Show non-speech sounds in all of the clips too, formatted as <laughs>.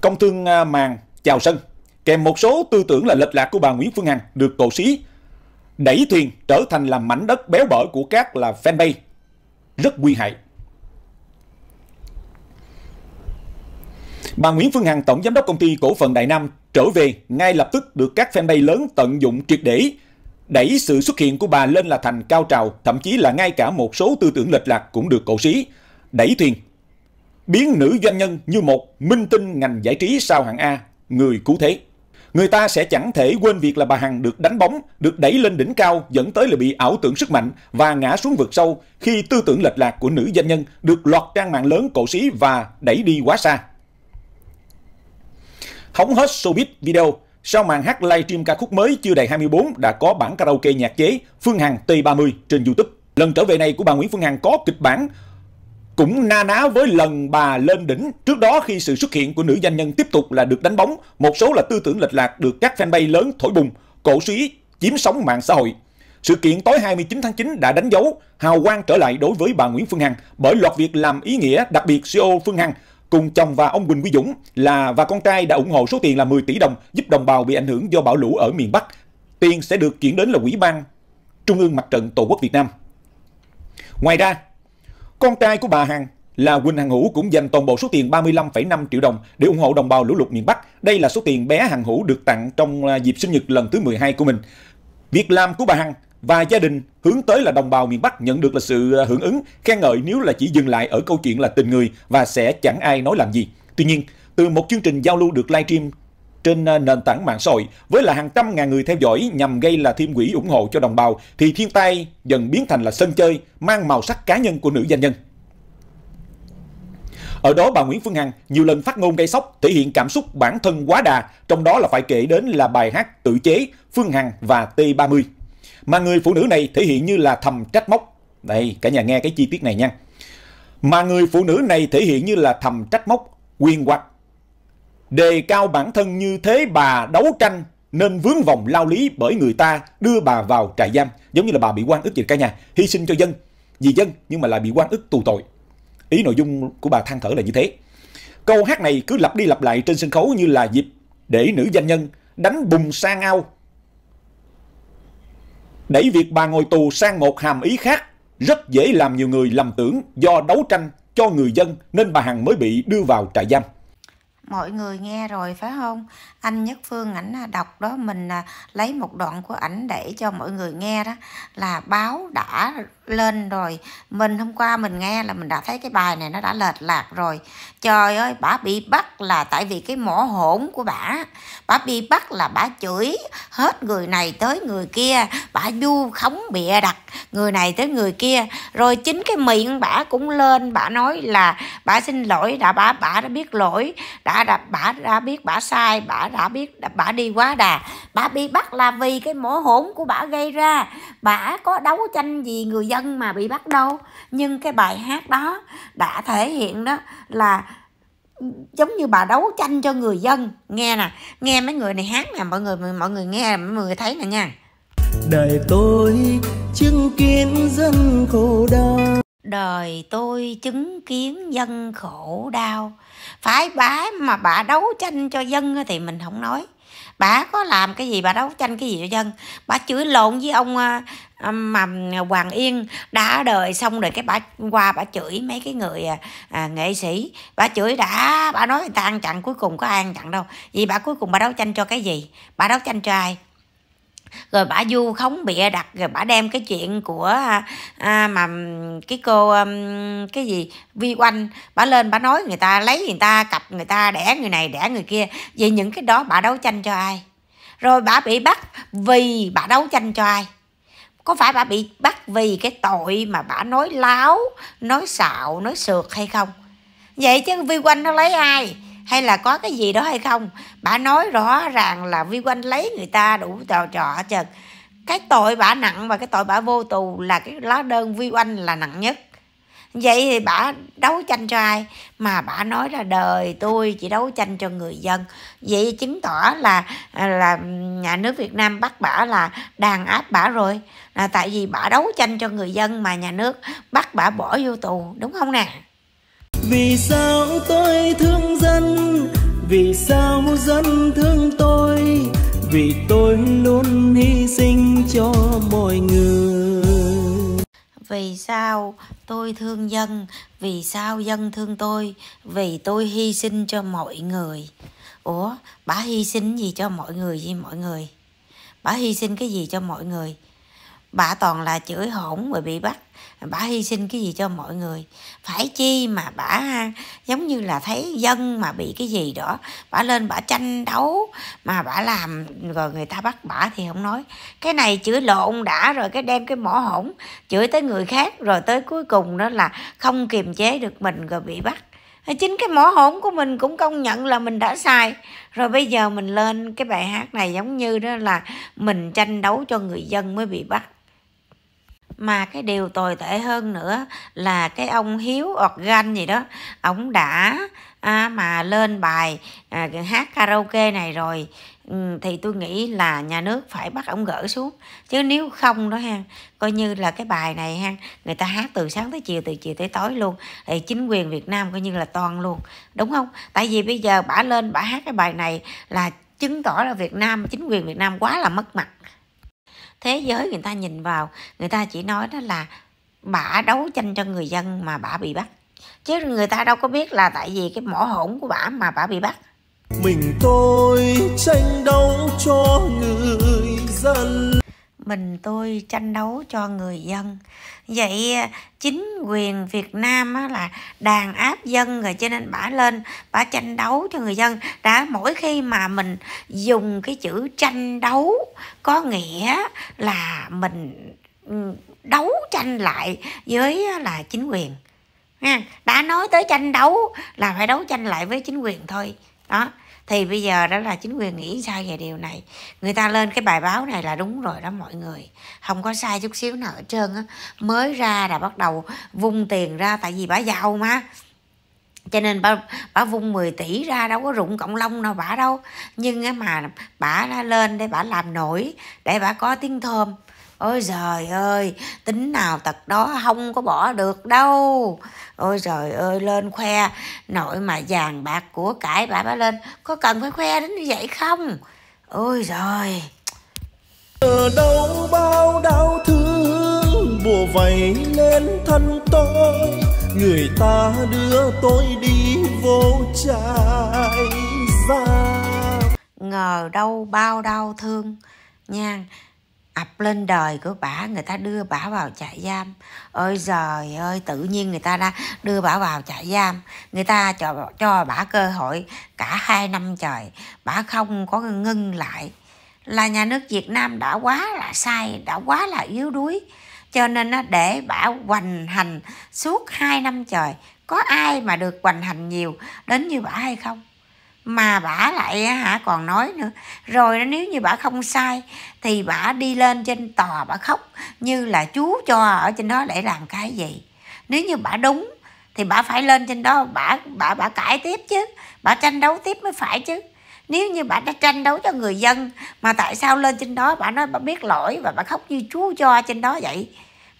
Công thương à, màng chào sân, kèm một số tư tưởng là lệch lạc của bà Nguyễn Phương Hằng được cổ xí đẩy thuyền trở thành là mảnh đất béo bở của các là fanpage. Rất nguy hại. Bà Nguyễn Phương Hằng, tổng giám đốc công ty cổ phần Đại Nam trở về ngay lập tức được các fanpage lớn tận dụng triệt để đẩy sự xuất hiện của bà lên là thành cao trào, thậm chí là ngay cả một số tư tưởng lệch lạc cũng được cổ xí đẩy thuyền biến nữ doanh nhân như một minh tinh ngành giải trí sao hạng A, người cũ thế. Người ta sẽ chẳng thể quên việc là bà Hằng được đánh bóng, được đẩy lên đỉnh cao dẫn tới là bị ảo tưởng sức mạnh và ngã xuống vực sâu khi tư tưởng lệch lạc của nữ doanh nhân được lọt trang mạng lớn cổ xí và đẩy đi quá xa. Hóng hết showbiz video, sau màn hát livestream ca khúc mới chưa đầy 24 đã có bản karaoke nhạc chế Phương Hằng T30 trên YouTube. Lần trở về này của bà Nguyễn Phương Hằng có kịch bản cũng na ná với lần bà lên đỉnh trước đó khi sự xuất hiện của nữ doanh nhân tiếp tục là được đánh bóng, một số là tư tưởng lệch lạc được các fanpage lớn thổi bùng, cổ suý chiếm sóng mạng xã hội. Sự kiện tối 29 tháng 9 đã đánh dấu hào quang trở lại đối với bà Nguyễn Phương Hằng bởi loạt việc làm ý nghĩa đặc biệt CEO Phương Hằng cùng chồng và ông Quỳnh Quý Dũng là và con trai đã ủng hộ số tiền là 10 tỷ đồng giúp đồng bào bị ảnh hưởng do bão lũ ở miền Bắc. Tiền sẽ được chuyển đến là Quỹ ban Trung ương Mặt trận Tổ quốc Việt Nam. Ngoài ra, con trai của bà Hằng là Quỳnh Hằng Hữu cũng dành toàn bộ số tiền 35,5 triệu đồng để ủng hộ đồng bào lũ lụt miền Bắc. Đây là số tiền bé Hằng Hữu được tặng trong à, dịp sinh nhật lần thứ 12 của mình. Việc làm của bà Hằng và gia đình hướng tới là đồng bào miền Bắc nhận được là sự à, hưởng ứng, khen ngợi nếu là chỉ dừng lại ở câu chuyện là tình người và sẽ chẳng ai nói làm gì. Tuy nhiên, từ một chương trình giao lưu được livestream trên à, nền tảng mạng xã hội với là hàng trăm ngàn người theo dõi nhằm gây là thêm quỹ ủng hộ cho đồng bào thì thiên tai dần biến thành là sân chơi mang màu sắc cá nhân của nữ doanh nhân. Ở đó bà Nguyễn Phương Hằng nhiều lần phát ngôn gây sốc thể hiện cảm xúc bản thân quá đà, trong đó là phải kể đến là bài hát tự chế Phương Hằng và T30. Mà người phụ nữ này thể hiện như là thầm trách móc. Đây, cả nhà nghe cái chi tiết này nha. Mà người phụ nữ này thể hiện như là thầm trách móc, quyền hoặc đề cao bản thân như thế bà đấu tranh nên vướng vòng lao lý bởi người ta đưa bà vào trại giam, giống như là bà bị quan ức gì cả nhà, hy sinh cho dân, vì dân nhưng mà lại bị quan ức tù tội. Ý nội dung của bà than thở là như thế. Câu hát này cứ lặp đi lặp lại trên sân khấu như là dịp để nữ danh nhân đánh bùng sang ao. Đẩy việc bà ngồi tù sang một hàm ý khác rất dễ làm nhiều người lầm tưởng do đấu tranh cho người dân nên bà Hằng mới bị đưa vào trại giam mọi người nghe rồi phải không anh nhất phương ảnh à, đọc đó mình à, lấy một đoạn của ảnh để cho mọi người nghe đó là báo đã lên rồi mình hôm qua mình nghe là mình đã thấy cái bài này nó đã lệch lạc rồi trời ơi bà bị bắt là tại vì cái mỏ hỗn của bà bà bị bắt là bà chửi hết người này tới người kia bà du khống bịa đặt người này tới người kia rồi chính cái miệng bà cũng lên bà nói là bà xin lỗi đã bà bà đã biết lỗi đã đã bà đã biết bà sai bà đã biết bà đi quá đà bà bị bắt là vì cái mổ hỗn của bà gây ra bà có đấu tranh gì người dân mà bị bắt đâu nhưng cái bài hát đó đã thể hiện đó là giống như bà đấu tranh cho người dân nghe nè nghe mấy người này hát nè mọi người mọi người nghe mọi người thấy nè nha đời tôi chứng kiến dân khổ đau đời tôi chứng kiến dân khổ đau phải bá mà bà đấu tranh cho dân thì mình không nói bà có làm cái gì bà đấu tranh cái gì cho dân bà chửi lộn với ông à, à, mà à, hoàng yên đã đời xong rồi cái bà qua bà chửi mấy cái người à, nghệ sĩ bà chửi đã bà nói người ta ăn chặn cuối cùng có ai ăn chặn đâu vì bà cuối cùng bà đấu tranh cho cái gì bà đấu tranh cho ai rồi bà du khống bịa đặt rồi bà đem cái chuyện của à, à mà cái cô cái gì vi quanh bà lên bà nói người ta lấy người ta cặp người ta đẻ người này đẻ người kia vì những cái đó bà đấu tranh cho ai rồi bà bị bắt vì bà đấu tranh cho ai có phải bà bị bắt vì cái tội mà bà nói láo nói xạo nói sượt hay không vậy chứ vi quanh nó lấy ai hay là có cái gì đó hay không bà nói rõ ràng là vi quanh lấy người ta đủ trò trò chật. cái tội bà nặng và cái tội bà vô tù là cái lá đơn vi oanh là nặng nhất vậy thì bà đấu tranh cho ai mà bà nói là đời tôi chỉ đấu tranh cho người dân vậy chứng tỏ là là nhà nước việt nam bắt bả là đàn áp bả rồi là tại vì bả đấu tranh cho người dân mà nhà nước bắt bả bỏ vô tù đúng không nè vì sao tôi thương dân vì sao dân thương tôi vì tôi luôn hy sinh cho mọi người vì sao tôi thương dân vì sao dân thương tôi vì tôi hy sinh cho mọi người ủa bà hy sinh gì cho mọi người gì mọi người bà hy sinh cái gì cho mọi người bà toàn là chửi hổn rồi bị bắt bả hy sinh cái gì cho mọi người phải chi mà bả giống như là thấy dân mà bị cái gì đó bả lên bả tranh đấu mà bả làm rồi người ta bắt bả thì không nói cái này chửi lộn đã rồi cái đem cái mỏ hổn chửi tới người khác rồi tới cuối cùng đó là không kiềm chế được mình rồi bị bắt chính cái mỏ hổn của mình cũng công nhận là mình đã sai rồi bây giờ mình lên cái bài hát này giống như đó là mình tranh đấu cho người dân mới bị bắt mà cái điều tồi tệ hơn nữa là cái ông hiếu organ gì đó ổng đã à, mà lên bài à, hát karaoke này rồi ừ, thì tôi nghĩ là nhà nước phải bắt ông gỡ xuống chứ nếu không đó ha coi như là cái bài này ha người ta hát từ sáng tới chiều từ chiều tới tối luôn thì chính quyền Việt Nam coi như là toàn luôn đúng không tại vì bây giờ bả lên bả hát cái bài này là chứng tỏ là Việt Nam chính quyền Việt Nam quá là mất mặt thế giới người ta nhìn vào người ta chỉ nói đó là bả đấu tranh cho người dân mà bả bị bắt chứ người ta đâu có biết là tại vì cái mỏ hỗn của bả mà bả bị bắt mình tôi tranh đấu cho người dân mình tôi tranh đấu cho người dân vậy à, chính quyền việt nam á, là đàn áp dân rồi cho nên bả lên bả tranh đấu cho người dân đã mỗi khi mà mình dùng cái chữ tranh đấu có nghĩa là mình ừ, đấu tranh lại với là chính quyền đã nói tới tranh đấu là phải đấu tranh lại với chính quyền thôi đó thì bây giờ đó là chính quyền nghĩ sao về điều này người ta lên cái bài báo này là đúng rồi đó mọi người không có sai chút xíu nào hết trơn á mới ra là bắt đầu vung tiền ra tại vì bà giàu mà cho nên bà, bà vung 10 tỷ ra đâu có rụng cộng lông nào bà đâu nhưng mà bà lên để bà làm nổi để bà có tiếng thơm ôi trời ơi tính nào tật đó không có bỏ được đâu ôi trời ơi lên khoe nội mà vàng bạc của cải bà bả lên có cần phải khoe đến như vậy không ôi trời ở đâu bao đau thương bùa vầy lên thân tôi người ta đưa tôi đi vô trại ra ngờ đâu bao đau thương nha ập lên đời của bả người ta đưa bả vào trại giam ôi giời ơi tự nhiên người ta đã đưa bả vào trại giam người ta cho cho bả cơ hội cả hai năm trời bả không có ngưng lại là nhà nước Việt Nam đã quá là sai đã quá là yếu đuối cho nên để bả hoành hành suốt hai năm trời có ai mà được hoành hành nhiều đến như bả hay không mà bả lại hả còn nói nữa rồi nếu như bả không sai thì bả đi lên trên tòa bả khóc như là chú cho ở trên đó để làm cái gì nếu như bả đúng thì bả phải lên trên đó bả bả bả cãi tiếp chứ bả tranh đấu tiếp mới phải chứ nếu như bà đã tranh đấu cho người dân mà tại sao lên trên đó bà nói bà biết lỗi và bà khóc như chú cho trên đó vậy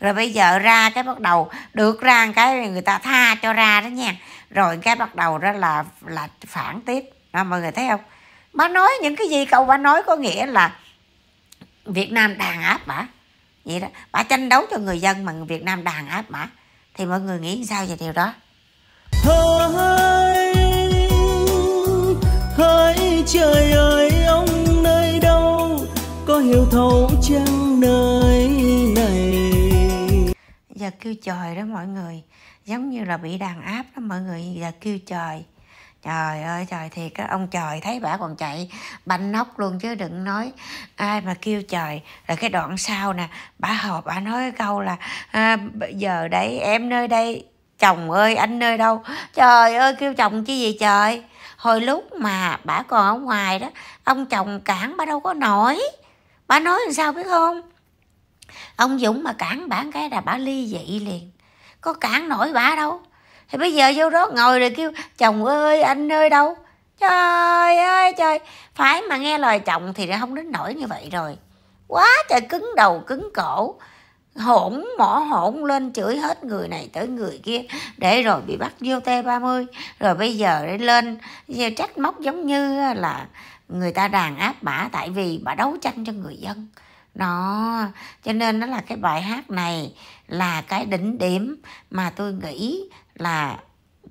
rồi bây giờ ra cái bắt đầu được ra cái người ta tha cho ra đó nha rồi cái bắt đầu đó là là phản tiếp đó à, mọi người thấy không bà nói những cái gì cậu bà nói có nghĩa là Việt Nam đàn áp bà vậy đó bà tranh đấu cho người dân mà Việt Nam đàn áp bà thì mọi người nghĩ sao về điều đó hỡi hỡi trời ơi ông nơi đâu có hiểu thấu chăng nơi này giờ kêu trời đó mọi người giống như là bị đàn áp đó mọi người giờ kêu trời trời ơi trời thiệt á ông trời thấy bả còn chạy banh nóc luôn chứ đừng nói ai mà kêu trời rồi cái đoạn sau nè bả họp bả nói câu là à, giờ đấy em nơi đây chồng ơi anh nơi đâu trời ơi kêu chồng chi vậy trời hồi lúc mà bả còn ở ngoài đó ông chồng cản bả đâu có nổi bả nói làm sao biết không ông dũng mà cản bả cái là bả ly dị liền có cản nổi bả đâu thì bây giờ vô đó ngồi rồi kêu chồng ơi anh ơi đâu trời ơi trời phải mà nghe lời chồng thì không đến nổi như vậy rồi quá trời cứng đầu cứng cổ hỗn mỏ hỗn lên chửi hết người này tới người kia để rồi bị bắt vô T30 rồi bây giờ để lên giờ trách móc giống như là người ta đàn áp bả tại vì bà đấu tranh cho người dân nó cho nên nó là cái bài hát này là cái đỉnh điểm mà tôi nghĩ là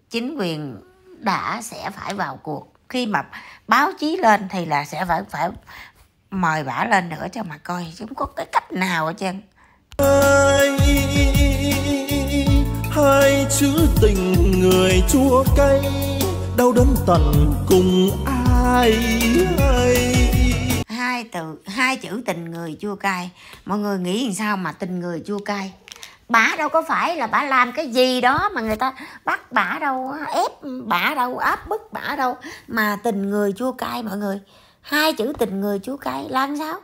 chính quyền đã sẽ phải vào cuộc khi mà báo chí lên thì là sẽ phải phải mời bả lên nữa cho mà coi chúng có cái cách nào hết trơn hai, hai chữ tình người chua cay đau đớn tận cùng ai hai từ hai chữ tình người chua cay mọi người nghĩ làm sao mà tình người chua cay bả đâu có phải là bả làm cái gì đó mà người ta bắt bả đâu ép bả đâu áp bức bả đâu mà tình người chua cay mọi người hai chữ tình người chua cay làm sao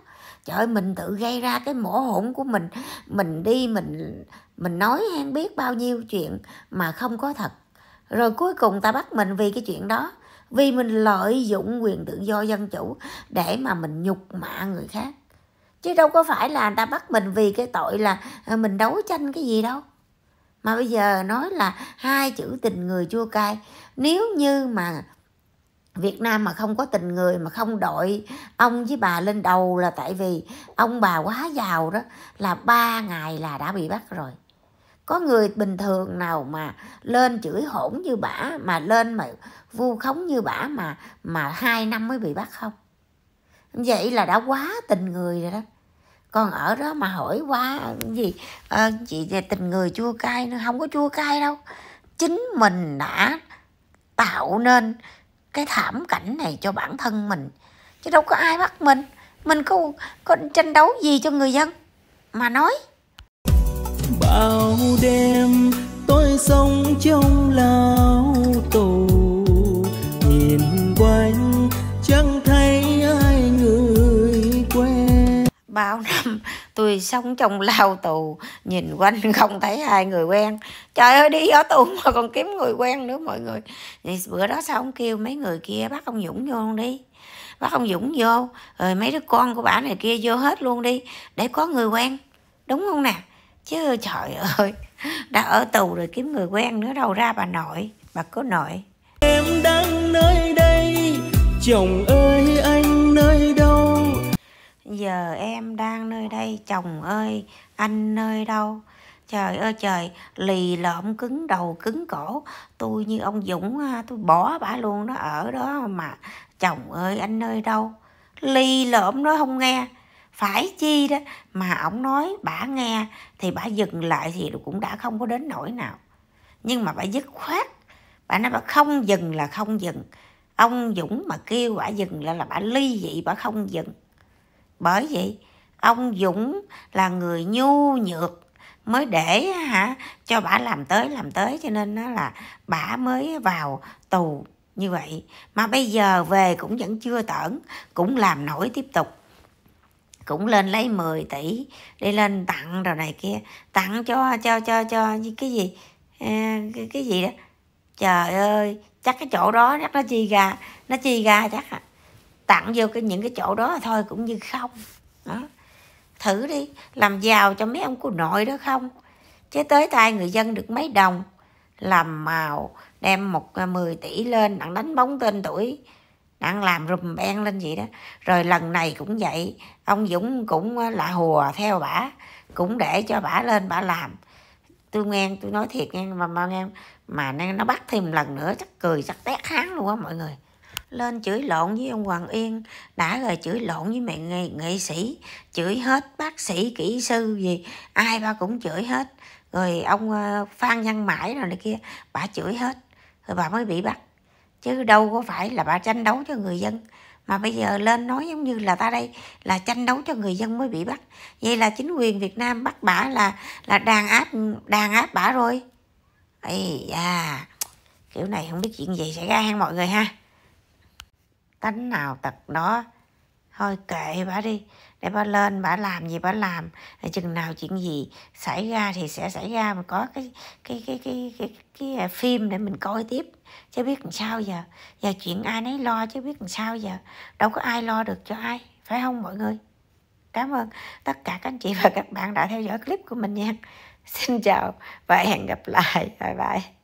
trời ơi, mình tự gây ra cái mổ hổn của mình mình đi mình mình nói han biết bao nhiêu chuyện mà không có thật rồi cuối cùng ta bắt mình vì cái chuyện đó vì mình lợi dụng quyền tự do dân chủ để mà mình nhục mạ người khác chứ đâu có phải là người ta bắt mình vì cái tội là ờ, mình đấu tranh cái gì đâu mà bây giờ nói là hai chữ tình người chua cay nếu như mà Việt Nam mà không có tình người mà không đội ông với bà lên đầu là tại vì ông bà quá giàu đó là ba ngày là đã bị bắt rồi có người bình thường nào mà lên chửi hỗn như bả mà lên mà vu khống như bả mà mà hai năm mới bị bắt không vậy là đã quá tình người rồi đó còn ở đó mà hỏi qua gì à, chị về tình người chua cay nữa không có chua cay đâu chính mình đã tạo nên cái thảm cảnh này cho bản thân mình chứ đâu có ai bắt mình mình có có tranh đấu gì cho người dân mà nói bao đêm tôi sống trong lao tù bao năm tôi sống trong lao tù nhìn quanh <laughs> không thấy ai người quen trời ơi đi ở tù mà còn kiếm người quen nữa mọi người thì bữa đó sao ông kêu mấy người kia bắt ông dũng vô đi bắt ông dũng vô rồi mấy đứa con của bà này kia vô hết luôn đi để có người quen đúng không nè chứ trời ơi đã ở tù rồi kiếm người quen nữa đâu ra bà nội bà cứ nội em đang nơi đây chồng ơi giờ em đang nơi đây chồng ơi anh nơi đâu trời ơi trời lì lợm cứng đầu cứng cổ tôi như ông dũng tôi bỏ bả luôn đó ở đó mà chồng ơi anh nơi đâu lì lợm nó không nghe phải chi đó mà ổng nói bả nghe thì bả dừng lại thì cũng đã không có đến nỗi nào nhưng mà bả dứt khoát bả nói bả không dừng là không dừng ông dũng mà kêu bả dừng là là bả ly dị bả không dừng bởi vậy ông dũng là người nhu nhược mới để hả cho bà làm tới làm tới cho nên nó là bà mới vào tù như vậy mà bây giờ về cũng vẫn chưa tởn cũng làm nổi tiếp tục cũng lên lấy 10 tỷ đi lên tặng rồi này kia tặng cho cho cho cho cái gì ờ, cái, cái gì đó trời ơi chắc cái chỗ đó chắc nó chi gà nó chi gà chắc à tặng vô cái những cái chỗ đó thôi cũng như không đó thử đi làm giàu cho mấy ông cô nội đó không chứ tới tay người dân được mấy đồng làm màu đem một 10 à, tỷ lên đặng đánh bóng tên tuổi đặng làm rùm beng lên vậy đó rồi lần này cũng vậy ông dũng cũng à, là hùa theo bả cũng để cho bả lên bả làm tôi nghe tôi nói thiệt nghe mà mà nghe mà nó bắt thêm lần nữa chắc cười chắc tét háng luôn á mọi người lên chửi lộn với ông Hoàng Yên đã rồi chửi lộn với mẹ nghệ, nghệ sĩ chửi hết bác sĩ kỹ sư gì ai ba cũng chửi hết rồi ông ờ, Phan Văn Mãi rồi này kia bà chửi hết rồi bà mới bị bắt chứ đâu có phải là bà tranh đấu cho người dân mà bây giờ lên nói giống như là ta đây là tranh đấu cho người dân mới bị bắt vậy là chính quyền Việt Nam bắt bà là là đàn áp đàn áp bà rồi ấy à kiểu này không biết chuyện gì xảy ra hay mọi người ha tánh nào tật đó thôi kệ bà đi để bà lên bà làm gì bà làm để chừng nào chuyện gì xảy ra thì sẽ xảy ra mà có cái cái cái cái cái, cái, cái à, phim để mình coi tiếp chứ biết làm sao giờ giờ chuyện ai nấy lo chứ biết làm sao giờ đâu có ai lo được cho ai phải không mọi người cảm ơn tất cả các anh chị và các bạn đã theo dõi clip của mình nha <laughs> xin chào và hẹn gặp lại bye bye